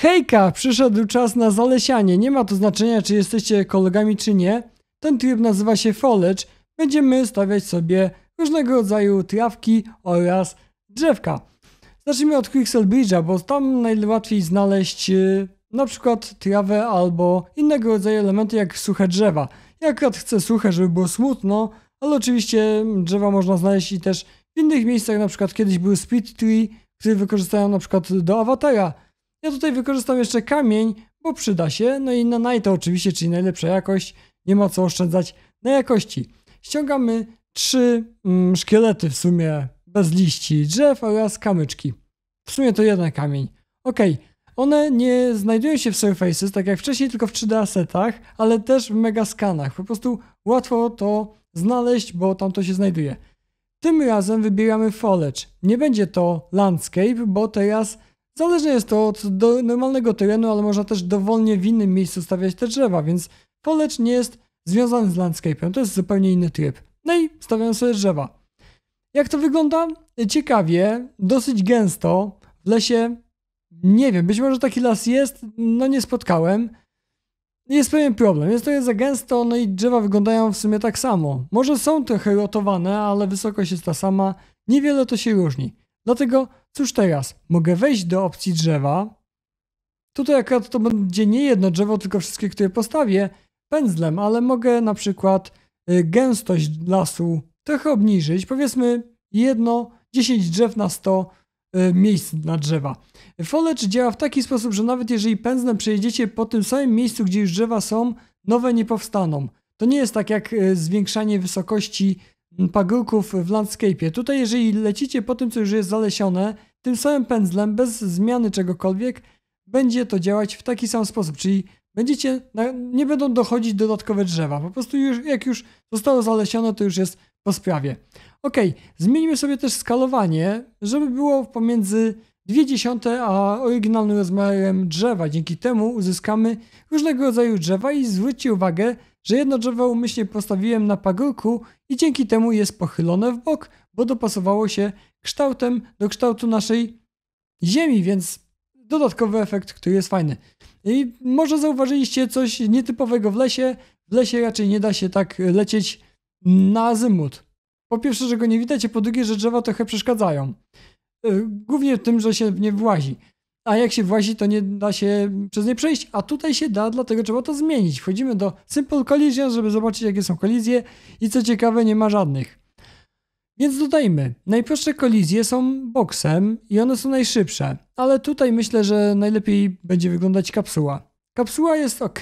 Hejka, przyszedł czas na zalesianie. Nie ma to znaczenia, czy jesteście kolegami, czy nie. Ten tryb nazywa się Folecz. Będziemy stawiać sobie różnego rodzaju trawki oraz drzewka. Zacznijmy od Quixel Bridge'a, bo tam najłatwiej znaleźć yy, na przykład trawę albo innego rodzaju elementy jak suche drzewa. Ja akurat chcę suche, żeby było smutno, ale oczywiście drzewa można znaleźć i też w innych miejscach, na przykład kiedyś był Speed Tree, który wykorzystałem na przykład do awatara ja tutaj wykorzystam jeszcze kamień, bo przyda się. No i na Knighta oczywiście, czyli najlepsza jakość. Nie ma co oszczędzać na jakości. Ściągamy trzy mm, szkielety w sumie bez liści drzew oraz kamyczki. W sumie to jeden kamień. Ok, one nie znajdują się w Surfaces, tak jak wcześniej, tylko w 3D asetach, ale też w megaskanach. Po prostu łatwo to znaleźć, bo tam to się znajduje. Tym razem wybieramy Foliage. Nie będzie to Landscape, bo teraz Zależnie jest to od do normalnego terenu, ale można też dowolnie w innym miejscu stawiać te drzewa, więc polecz nie jest związany z landscape'em, to jest zupełnie inny tryb. No i stawiam sobie drzewa. Jak to wygląda? Ciekawie, dosyć gęsto, w lesie, nie wiem, być może taki las jest, no nie spotkałem. Jest pewien problem, jest to za gęsto, no i drzewa wyglądają w sumie tak samo. Może są trochę rotowane, ale wysokość jest ta sama, niewiele to się różni. Dlatego, cóż teraz, mogę wejść do opcji drzewa. Tutaj akurat to będzie nie jedno drzewo, tylko wszystkie, które postawię pędzlem, ale mogę na przykład y, gęstość lasu trochę obniżyć. Powiedzmy jedno 10 drzew na 100 y, miejsc na drzewa. Folecz działa w taki sposób, że nawet jeżeli pędzlem przejedziecie po tym samym miejscu, gdzie już drzewa są, nowe nie powstaną. To nie jest tak jak y, zwiększanie wysokości pagórków w landscape'ie. Tutaj jeżeli lecicie po tym, co już jest zalesione, tym samym pędzlem, bez zmiany czegokolwiek, będzie to działać w taki sam sposób, czyli będziecie, nie będą dochodzić dodatkowe drzewa. Po prostu już, jak już zostało zalesione, to już jest po sprawie. Ok, zmienimy sobie też skalowanie, żeby było pomiędzy dwie dziesiąte, a oryginalnym rozmiarem drzewa. Dzięki temu uzyskamy różnego rodzaju drzewa i zwróćcie uwagę, że jedno drzewo umyślnie postawiłem na pagórku i dzięki temu jest pochylone w bok, bo dopasowało się kształtem do kształtu naszej ziemi, więc dodatkowy efekt, który jest fajny. I może zauważyliście coś nietypowego w lesie. W lesie raczej nie da się tak lecieć na azymut. Po pierwsze, że go nie widać, a po drugie, że drzewa trochę przeszkadzają. Y, głównie tym, że się nie włazi. A jak się włazi, to nie da się przez nie przejść. A tutaj się da, dlatego trzeba to zmienić. Wchodzimy do Simple Collision, żeby zobaczyć, jakie są kolizje. I co ciekawe, nie ma żadnych. Więc dodajmy, najprostsze kolizje są boksem i one są najszybsze, ale tutaj myślę, że najlepiej będzie wyglądać kapsuła. Kapsuła jest ok,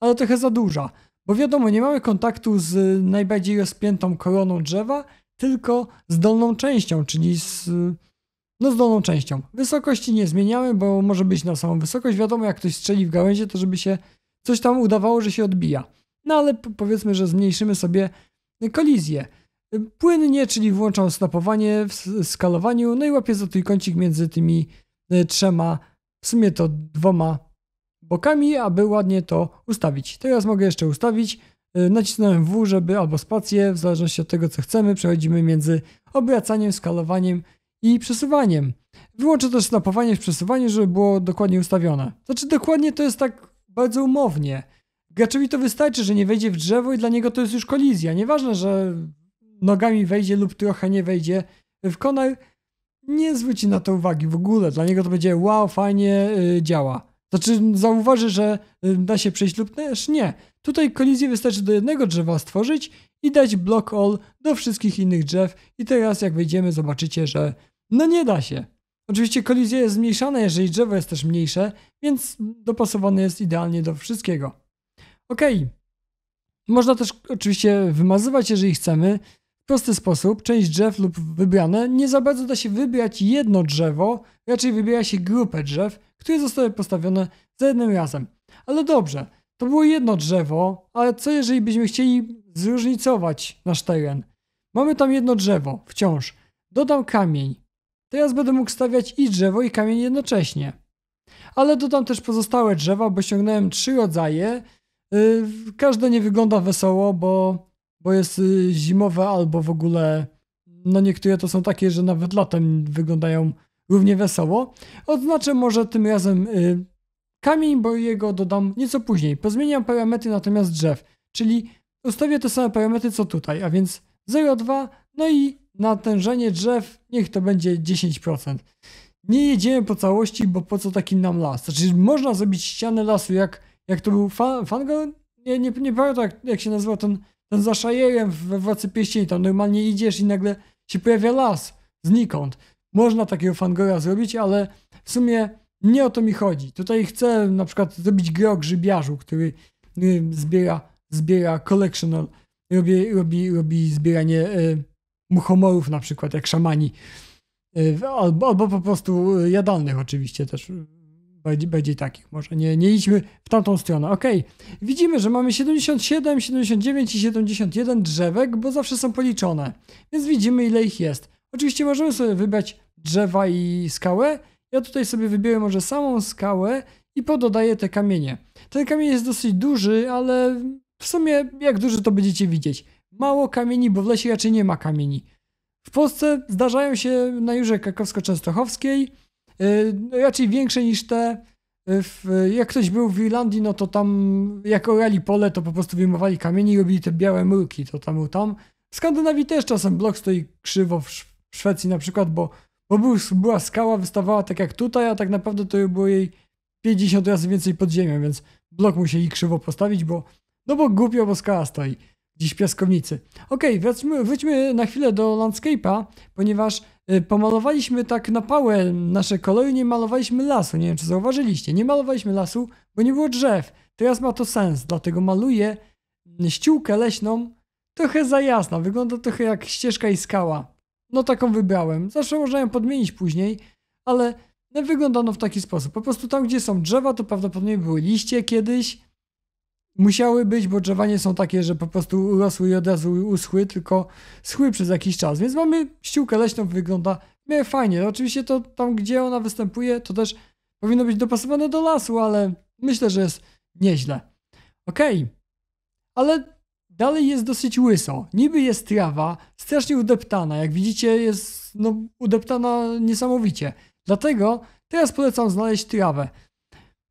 ale trochę za duża, bo wiadomo, nie mamy kontaktu z najbardziej rozpiętą koroną drzewa, tylko z dolną częścią, czyli z no z dolną częścią. Wysokości nie zmieniamy, bo może być na samą wysokość. Wiadomo, jak ktoś strzeli w gałęzie, to żeby się coś tam udawało, że się odbija. No ale powiedzmy, że zmniejszymy sobie kolizję. Płynnie, czyli włączam snapowanie w skalowaniu, no i łapię za trójkącik między tymi e, trzema, w sumie to dwoma bokami, aby ładnie to ustawić. Teraz mogę jeszcze ustawić, e, nacisnąłem W, żeby albo spację, w zależności od tego co chcemy, przechodzimy między obracaniem, skalowaniem, i przesuwaniem. Wyłączę też snapowanie w przesuwaniu, żeby było dokładnie ustawione. Znaczy dokładnie to jest tak bardzo umownie. Gaczowi to wystarczy, że nie wejdzie w drzewo i dla niego to jest już kolizja. Nieważne, że nogami wejdzie lub trochę nie wejdzie w konar, nie zwróci na to uwagi w ogóle. Dla niego to będzie wow, fajnie yy, działa. Znaczy zauważy, że y, da się przejść lub też nie. Tutaj kolizję wystarczy do jednego drzewa stworzyć i dać block all do wszystkich innych drzew i teraz jak wejdziemy zobaczycie, że no nie da się. Oczywiście kolizja jest zmniejszana, jeżeli drzewo jest też mniejsze, więc dopasowane jest idealnie do wszystkiego. Ok. Można też oczywiście wymazywać, jeżeli chcemy. W prosty sposób, część drzew lub wybrane. Nie za bardzo da się wybrać jedno drzewo, raczej wybiera się grupę drzew, które zostały postawione za jednym razem. Ale dobrze, to było jedno drzewo, ale co jeżeli byśmy chcieli zróżnicować nasz teren. Mamy tam jedno drzewo, wciąż. Dodam kamień. Teraz będę mógł stawiać i drzewo i kamień jednocześnie. Ale dodam też pozostałe drzewa, bo ściągnąłem trzy rodzaje. Yy, każde nie wygląda wesoło, bo, bo jest yy, zimowe albo w ogóle... No niektóre to są takie, że nawet latem wyglądają równie wesoło. Odznaczę może tym razem yy, kamień, bo jego dodam nieco później. Pozmieniam parametry natomiast drzew, czyli Ustawię te same parametry co tutaj, a więc 0,2, no i natężenie drzew niech to będzie 10%. Nie jedziemy po całości, bo po co taki nam las? Znaczy można zrobić ścianę lasu, jak, jak to był fan, Fangorn? Nie, nie, nie pamiętam jak, jak się nazywał ten, ten za we Władcy Pieścieni, tam normalnie idziesz i nagle się pojawia las znikąd. Można takiego Fangora zrobić, ale w sumie nie o to mi chodzi. Tutaj chcę na przykład zrobić grę o grzybiarzu, który y, zbiera zbiera collectional, no, robi, robi, robi zbieranie y, muchomorów na przykład, jak szamani. E, albo, albo po prostu e, jadalnych oczywiście też. Bardziej, bardziej takich może. Nie, nie idźmy w tamtą stronę. Ok, widzimy, że mamy 77, 79 i 71 drzewek, bo zawsze są policzone. Więc widzimy ile ich jest. Oczywiście możemy sobie wybrać drzewa i skałę. Ja tutaj sobie wybiorę może samą skałę i pododaję te kamienie. Ten kamień jest dosyć duży, ale w sumie, jak dużo to będziecie widzieć. Mało kamieni, bo w lesie raczej nie ma kamieni. W Polsce zdarzają się na Jurze Krakowsko-Częstochowskiej, yy, raczej większe niż te. Y, w, jak ktoś był w Irlandii, no to tam jak orali pole, to po prostu wyjmowali kamienie i robili te białe murki, to tam był tam. W Skandynawii też czasem blok stoi krzywo, w, Szwecji na przykład, bo, bo był, była skała, wystawała tak jak tutaj, a tak naprawdę to było jej 50 razy więcej pod ziemią, więc blok musieli krzywo postawić, bo no bo głupio, bo skała stoi. Dziś piaskownicy. Okej, okay, wróćmy, wróćmy na chwilę do landscape'a, ponieważ y, pomalowaliśmy tak na pałę nasze kolory, nie malowaliśmy lasu. Nie wiem, czy zauważyliście. Nie malowaliśmy lasu, bo nie było drzew. Teraz ma to sens, dlatego maluję mm, ściółkę leśną trochę za jasna. Wygląda trochę jak ścieżka i skała. No taką wybrałem. Zawsze można ją podmienić później, ale wygląda ono w taki sposób. Po prostu tam, gdzie są drzewa, to prawdopodobnie były liście kiedyś, Musiały być, bo drzewanie są takie, że po prostu urosły i od razu uschły, tylko schły przez jakiś czas. Więc mamy ściółkę leśną, wygląda nie, fajnie. Oczywiście to tam, gdzie ona występuje, to też powinno być dopasowane do lasu, ale myślę, że jest nieźle. Okej, okay. ale dalej jest dosyć łyso. Niby jest trawa, strasznie udeptana. Jak widzicie, jest no, udeptana niesamowicie. Dlatego teraz polecam znaleźć trawę.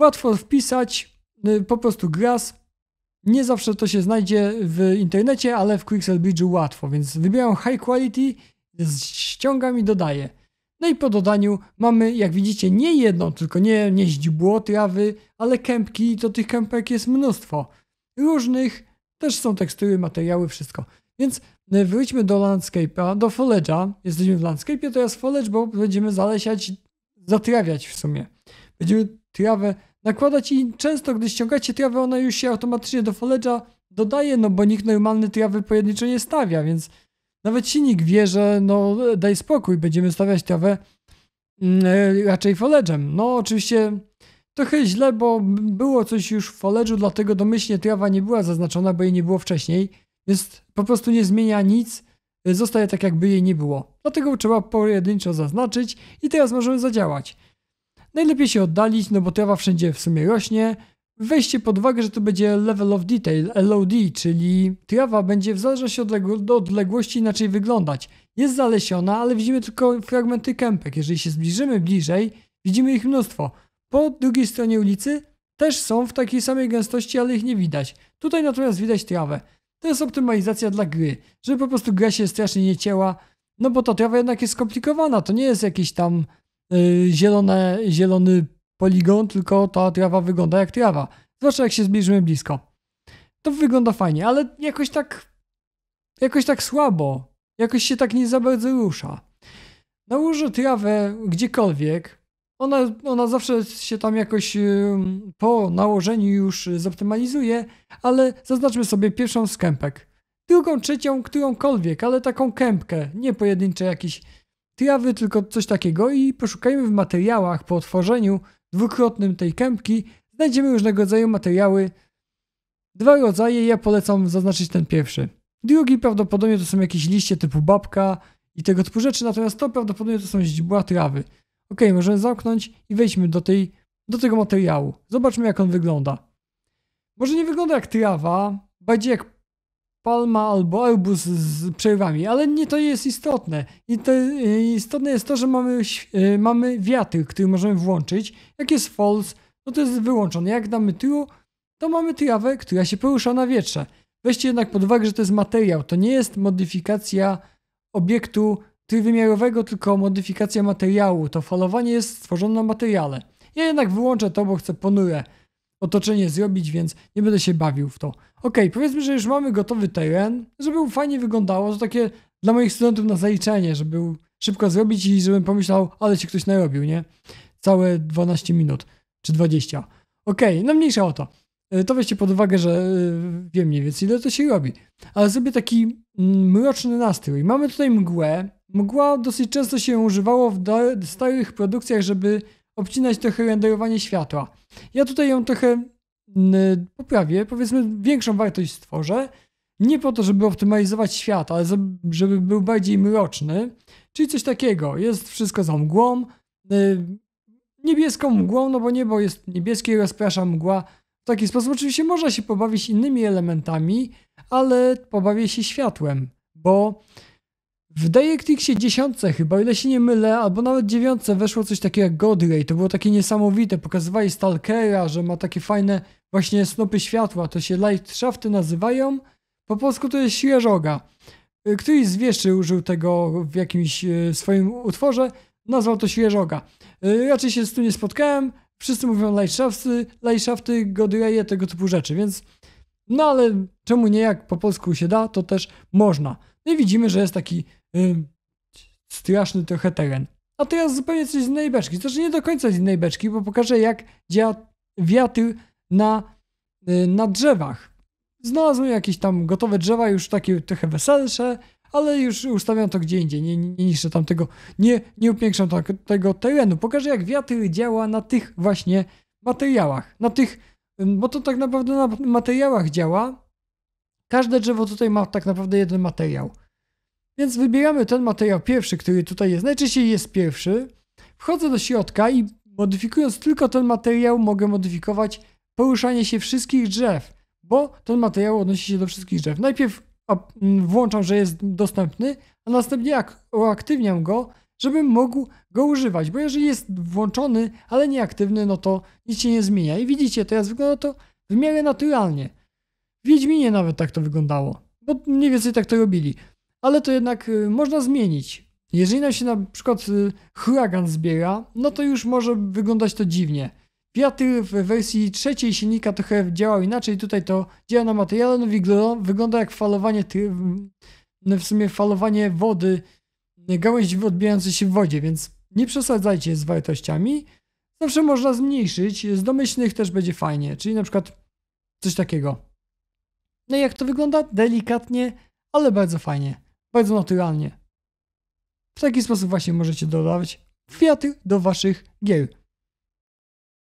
Łatwo wpisać, y, po prostu gras. Nie zawsze to się znajdzie w internecie, ale w Quixel Bridge'u łatwo, więc wybieram High Quality, ściągam i dodaję. No i po dodaniu mamy, jak widzicie, nie jedną, tylko nie, nie źdźbło trawy, ale kępki i to tych kępek jest mnóstwo. Różnych, też są tekstury, materiały, wszystko. Więc e, wróćmy do landscape'a, do foledge'a. Jesteśmy w landscape'ie, teraz foliage, bo będziemy zalesiać, zatrawiać w sumie. Będziemy trawę nakładać i często, gdy ściągacie trawę, ona już się automatycznie do foledża dodaje, no bo nikt normalny trawy pojedynczo nie stawia, więc nawet silnik wie, że no daj spokój, będziemy stawiać trawę yy, raczej foledżem. No oczywiście trochę źle, bo było coś już w foledżu, dlatego domyślnie trawa nie była zaznaczona, bo jej nie było wcześniej, więc po prostu nie zmienia nic, e, zostaje tak jakby jej nie było. Dlatego trzeba pojedynczo zaznaczyć i teraz możemy zadziałać. Najlepiej się oddalić, no bo trawa wszędzie w sumie rośnie. Weźcie pod uwagę, że to będzie level of detail, LOD, czyli trawa będzie w zależności od odległości inaczej wyglądać. Jest zalesiona, ale widzimy tylko fragmenty kępek. Jeżeli się zbliżymy bliżej, widzimy ich mnóstwo. Po drugiej stronie ulicy też są w takiej samej gęstości, ale ich nie widać. Tutaj natomiast widać trawę. To jest optymalizacja dla gry, żeby po prostu gra się strasznie nie cięła, no bo ta trawa jednak jest skomplikowana, to nie jest jakieś tam Y, zielone, zielony poligon, tylko ta trawa wygląda jak trawa. Zwłaszcza jak się zbliżymy blisko. To wygląda fajnie, ale jakoś tak jakoś tak słabo. Jakoś się tak nie za bardzo rusza. Nałożę trawę gdziekolwiek. Ona, ona zawsze się tam jakoś y, po nałożeniu już zoptymalizuje, ale zaznaczmy sobie pierwszą z kępek. Drugą, trzecią, którąkolwiek, ale taką kępkę, nie pojedyncze jakieś Trawy tylko coś takiego i poszukajmy w materiałach po otworzeniu dwukrotnym tej kępki. Znajdziemy różnego rodzaju materiały. Dwa rodzaje, ja polecam zaznaczyć ten pierwszy. Drugi prawdopodobnie to są jakieś liście typu babka i tego typu rzeczy, natomiast to prawdopodobnie to są źdźbła trawy. Ok, możemy zamknąć i wejdźmy do, tej, do tego materiału. Zobaczmy jak on wygląda. Może nie wygląda jak trawa, bardziej jak palma albo Airbus z przerwami, ale nie to jest istotne. I to, y, istotne jest to, że mamy, y, mamy wiatr, który możemy włączyć. Jak jest false, no to jest wyłączone. Jak damy tyłu, to mamy trawę, która się porusza na wietrze. Weźcie jednak pod uwagę, że to jest materiał. To nie jest modyfikacja obiektu trójwymiarowego, tylko modyfikacja materiału. To falowanie jest stworzone na materiale. Ja jednak wyłączę to, bo chcę ponure otoczenie zrobić, więc nie będę się bawił w to. Ok, powiedzmy, że już mamy gotowy teren, żeby fajnie wyglądało, to takie dla moich studentów na zaliczenie, żeby szybko zrobić i żebym pomyślał, ale się ktoś narobił, nie? Całe 12 minut, czy 20. Ok, no mniejsza o to. E, to weźcie pod uwagę, że e, wiem mniej więcej ile to się robi. Ale sobie taki mm, mroczny nastrój. Mamy tutaj mgłę. Mgła dosyć często się używało w starych produkcjach, żeby obcinać trochę renderowanie światła. Ja tutaj ją trochę mm, poprawię, powiedzmy większą wartość stworzę, nie po to, żeby optymalizować świat, ale żeby był bardziej mroczny, czyli coś takiego, jest wszystko za mgłą, y, niebieską mgłą, no bo niebo jest niebieskie i rozprasza mgła, w taki sposób oczywiście można się pobawić innymi elementami, ale pobawię się światłem, bo w DirectXie 10 chyba, ile się nie mylę, albo nawet 9 weszło coś takiego jak Godray. To było takie niesamowite. Pokazywali Stalkera, że ma takie fajne właśnie snopy światła. To się light shafty nazywają. Po polsku to jest świeżoga. Y, Któryś z wieszczy użył tego w jakimś y, swoim utworze. Nazwał to świeżoga. Y, raczej się z tym nie spotkałem. Wszyscy mówią light shafty, light shafty, Godraye, tego typu rzeczy, więc... No ale czemu nie, jak po polsku się da, to też można. No i widzimy, że jest taki y, straszny trochę teren. A teraz zupełnie coś z innej beczki. Znaczy nie do końca z innej beczki, bo pokażę jak działa wiatr na, y, na drzewach. Znalazłem jakieś tam gotowe drzewa, już takie trochę weselsze, ale już ustawiam to gdzie indziej, nie, nie, niszczę tam tego, nie, nie upiększam tak, tego terenu. Pokażę jak wiatr działa na tych właśnie materiałach, na tych bo to tak naprawdę na materiałach działa. Każde drzewo tutaj ma tak naprawdę jeden materiał. Więc wybieramy ten materiał pierwszy, który tutaj jest. Najczęściej jest pierwszy. Wchodzę do środka i modyfikując tylko ten materiał mogę modyfikować poruszanie się wszystkich drzew, bo ten materiał odnosi się do wszystkich drzew. Najpierw mm, włączam, że jest dostępny, a następnie jak uaktywniam go, żebym mógł go używać, bo jeżeli jest włączony, ale nieaktywny, no to nic się nie zmienia. I widzicie, teraz wygląda no to w miarę naturalnie. W Wiedźminie nawet tak to wyglądało, bo mniej więcej tak to robili. Ale to jednak y, można zmienić. Jeżeli nam się na przykład y, huragan zbiera, no to już może wyglądać to dziwnie. Wiatr w wersji trzeciej silnika trochę działał inaczej, tutaj to działa na materiale, no wygląda jak falowanie, w sumie falowanie wody gałęź odbijający się w wodzie, więc nie przesadzajcie z wartościami. Zawsze można zmniejszyć, z domyślnych też będzie fajnie, czyli na przykład coś takiego. No i jak to wygląda? Delikatnie, ale bardzo fajnie, bardzo naturalnie. W taki sposób właśnie możecie dodawać kwiaty do waszych gier.